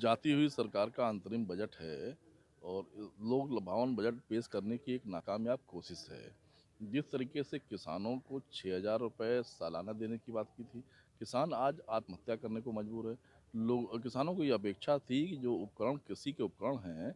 जाती हुई सरकार का अंतरिम बजट है और लोग लबावन बजट पेश करने की एक नाकामयाब कोशिश है जिस तरीके से किसानों को छः हज़ार रुपये सालाना देने की बात की थी किसान आज आत्महत्या करने को मजबूर है लोग किसानों को ये अपेक्षा थी कि जो उपकरण कृषि के उपकरण हैं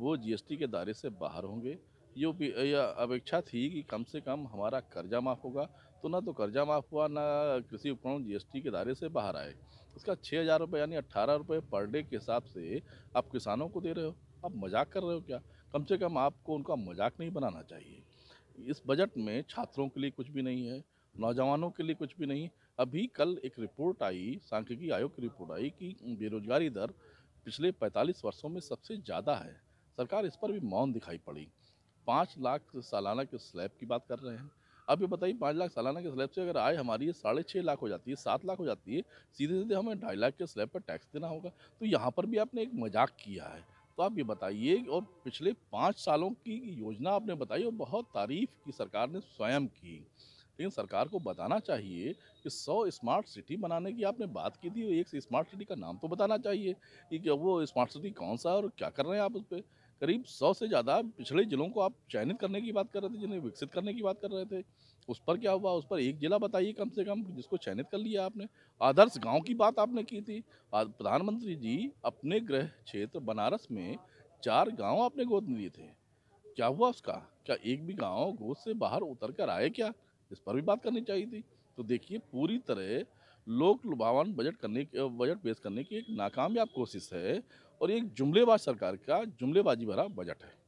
वो जीएसटी के दायरे से बाहर होंगे ये अपेक्षा थी कि कम से कम हमारा कर्जा माफ़ होगा तो ना तो कर्जा माफ़ हुआ ना कृषि उपकरण जीएसटी के दायरे से बाहर आए उसका छः हज़ार रुपये यानी अट्ठारह रुपये पर डे के हिसाब से आप किसानों को दे रहे हो आप मजाक कर रहे हो क्या कम से कम आपको उनका मजाक नहीं बनाना चाहिए इस बजट में छात्रों के लिए कुछ भी नहीं है नौजवानों के लिए कुछ भी नहीं अभी कल एक रिपोर्ट आई सांख्यिकी आयोग की रिपोर्ट आई कि बेरोजगारी दर पिछले 45 वर्षों में सबसे ज़्यादा है सरकार इस पर भी मौन दिखाई पड़ी पाँच लाख सालाना के स्लैब की बात कर रहे हैं अब ये बताइए पाँच लाख सालाना के स्लैब से अगर आए हमारी साढ़े छः लाख हो जाती है सात लाख हो जाती है सीधे सीधे हमें ढाई लाख के स्लैब पर टैक्स देना होगा तो यहाँ पर भी आपने एक मजाक किया है तो आप ये बताइए और पिछले पाँच सालों की योजना आपने बताई और बहुत तारीफ की सरकार ने स्वयं की लेकिन सरकार को बताना चाहिए कि सौ स्मार्ट सिटी बनाने की आपने बात की थी एक स्मार्ट सिटी का नाम तो बताना चाहिए कि वो स्मार्ट सिटी कौन सा है और क्या कर रहे हैं आप उस पर करीब सौ से ज़्यादा पिछड़े जिलों को आप चयनित करने की बात कर रहे थे जिन्हें विकसित करने की बात कर रहे थे उस पर क्या हुआ उस पर एक जिला बताइए कम से कम जिसको चयनित कर लिया आपने आदर्श गांव की बात आपने की थी प्रधानमंत्री जी अपने गृह क्षेत्र बनारस में चार गांव आपने गोद में लिए थे क्या हुआ उसका क्या एक भी गांव गोद से बाहर उतर कर आए क्या इस पर भी बात करनी चाहिए थी तो देखिए पूरी तरह लोक लुभावन बजट करने के बजट पेश करने की एक नाकामयाब कोशिश है और एक जुमलेबाज सरकार का जुमलेबाजी भरा बजट है